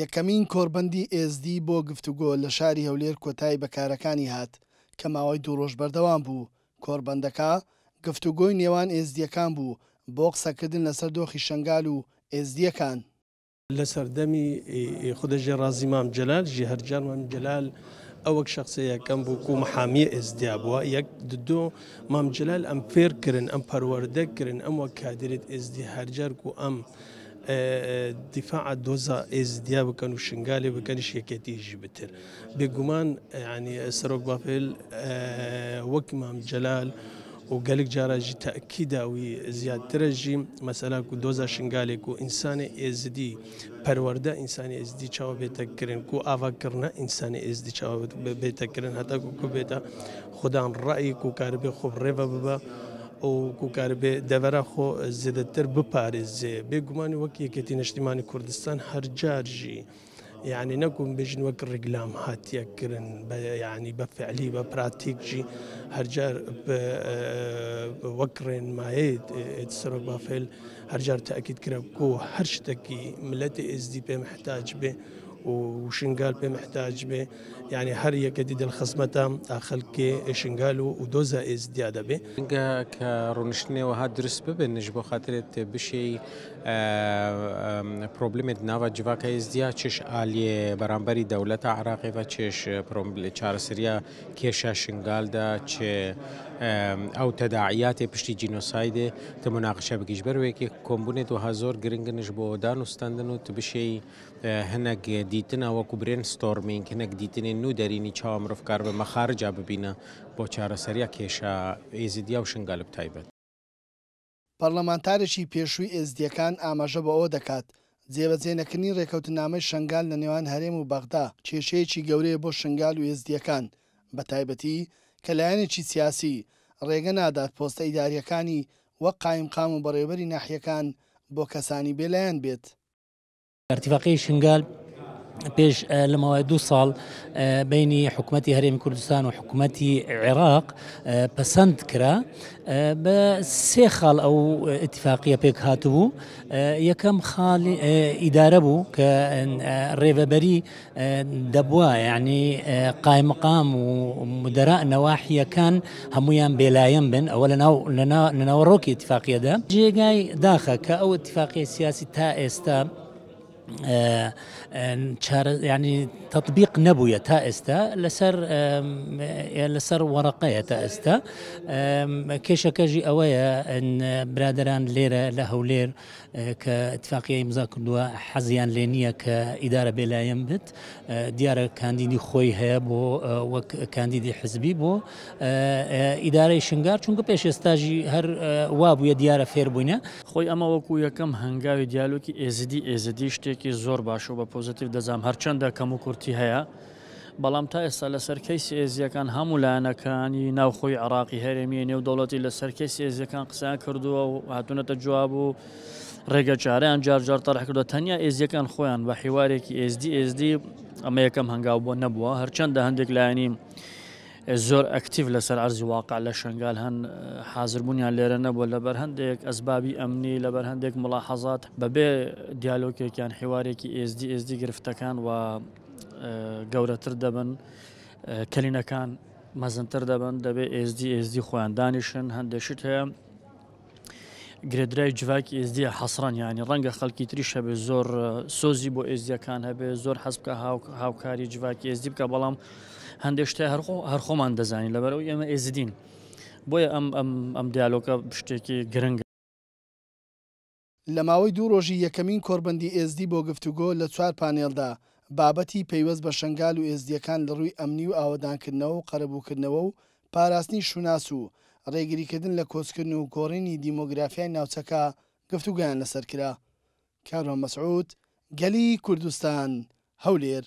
یەکەمین کۆربەندی ئێزدی بۆ گفتوگۆ لە شاری هەولێر کۆتایی بەکارەکانی هات کە ماوەی دوو ڕۆژ بەردەوام بوو کۆربەندەکە گفتوگۆی نێوان ئێزدیەکان بۆ بۆ قسەکردن لەسەر دۆخی شنگال و ئێزدیەکان لە سەردەمی خودەژێ ڕازیمام جلال ژی هەرجانمان جلال ئەوەک شخصەیەکەم بوو و محامی ئێزدیا بووە یەک دو مام جلال ئەم فێرکردن ئەم پەروەردەکردن ئەم وە کادرێت ئێزدی هەرجار و ئەم. دفاع دوزا از دیا بکەن و شنگالی بکەنیش یەکێتیژی بتر بێگومان یعنی يعني، سرک بافل وکم هم جلال و گەلک جاراژی تاکیداوی زیاترەژی مەسەلاک و دۆزا شنگالێک و ئینسانی ئێزدی پەروەەردە ئینسانی ئێزدی چاوە بێتەکردن و ئاواکردە ئینسانی ئێزدی چاوە بێتەکردن هەتاکو کو بێتە خوددان ڕایی و کاربێ خۆب ڕێبە ببا او کوکار به دوره خو زیدتر بپارزه به گمان وکی کتی نشتیمان کردستان هر جار جی يعني نكون بجن وك الرقلام هات يكرن يعني بفعلي جي هرجار وكرن ما هيد تسرق بفعل هرجار تأكيد كرب كو هرشتكي ملتي اس دي بي محتاج به وشنغال بمحتاج به يعني هر يكديد الخصمة خلك شنغال ودوزا از ديادة به نجا كرونشني وهاد درس ببن نجبو خاطر بشي بروبلم نافا جواكا از ديا چش آلي برانبري دولة عراقي و چش بروبلم چار سريا كيشا شنغال دا چه او تداعیات پشتی جینوساید ته مناقشه بکیش بروی که کمبونه دو هزار گرنگنش با دانستندن و تبشه هنگ دیتنە وەکو برێن ستۆرمین کنەک دیتنێن نو دەرینی چاوە مرۆڤکار بە مەخارجا ببینە بۆ چارەسەریا کێشە ئێزیدیا و شنگالب تایبەت. پەرلەمانتارێکی پێشووی ئێزدیەکان ئاماژە بەەوە دەکات جێبەجێنەکردنی ڕێکەوتنامەی شنگال لە نێوان هەرێم و بەغدا کێشەیەکی گەورەیە بۆ شنگال و ئێزدیەکان بە تایبەتی کەلایەنێکی سیاسی ڕێگە نادات پۆستە ئیداریەکانی وەک قایمقام و بەڕێبەری ناحیەکان بۆ کەسانی بێلایەن بێت. ارتفاقی شنگال بيش آه، لما دوصل آه، بين حكومة هريم كردستان وحكومة العراق آه، بسند كرا اتفاقية بيك ئەو اتفاقیە پێک هاتبوو یەکەم خاڵ ئیدارە بوو کە ڕێبەبەری دەبووە یعنی يعني، قایمقام و مدەرا نەواحیەکان هەمویان بێلایەن بن ئەوە اتفاقية دا جي داخە کە ئەو اتفاقية سیاسی تا آه، آه، يعني تطبيق نبوية تائستا لسر آه، لسر ورقية تائستا كيشا كاجي أوايا أن برادران ليرة لهولير كاتفاقية إمزا كدوا حزيان لينية كإدارة بلا ينبت ديارة كانديدي خوي هابو وكانديدي حزبي بو إدارة شنغار چونك بيش استاجي هر وابو يا ديارة فير خوي أما وكو يكم هنگاوي ديالوكي إزدي إزدي شتك پۆزیتیفێکی زۆر باش و بە پۆزیتیف دەزام هەرچەندە کەم و کورتی هەیە بەڵام تا ئێستا لە سەرکەی سێزیەکان هەموو لایەنەکانی ناوخۆی عراقی هەرێمی نێودەوڵەتی لە سەرکەی سێزیەکان قسەیان کردووە و هاتونەتە جواب و ڕێگە چارەیان جارجار تەڕحکردو تەنیا ئێزیەکان خۆیان بە حیوارێکی ئSD ئSD ئەمە یەکەم هەنگاو بۆ نەبووە هەرچەندە هەندێک لایەنیم. زۆر ئەکتیو لەسەر ئەرزی واقع لە شنگال هەن حاضربوونیان لێرە نەبوو لەبەر هەندێک ئەسبابی ئەمنی لەبەر هەندێک مڵاحەزات بەبێ دیالۆکێکیان حیوارێکی ئێزدی ئێزدی گرفتەکان و گەورەتر دەبن کلینەکان مەزنتر دەبن دەبێت ئێزدی ئێزدی خۆیان دانیشن هەندێشت هەیە گرێدرای جوواکی ئێزدیە حەسران ینی ڕەنگە خەڵکی تری شەبێ زۆر سۆزی بۆ ئێزیەکان هەبێ زۆر حەزبکە هاوکاری جوواکی ئێزدی بکە بەڵام هەندێشتە هەرخۆ هەرخۆمان دەزانی لەبەرەوە ئێمە ئێزدین بۆیە ئەم ئەم دیالۆکە شتێکی گرنگە لە ماوەی دوو ڕۆژی یەکەمین کۆربندی ئێزدی بۆ گفتوگۆ لە چوار پانێلدا بابەتی پەیوەست بە شنگال و ئێزدیەکان لە ڕووی ئەمنی و ئاوادانکردنەوە و قەرەبووکردنەوە و پاراستنی شوناس و ڕێگریکردن لە کۆچکردن و کۆڕینی دیمۆگرافیای ناوچەکە گفتوگیان لەسەر کرا کارۆ مەسعود گەلی کوردستان هەولێر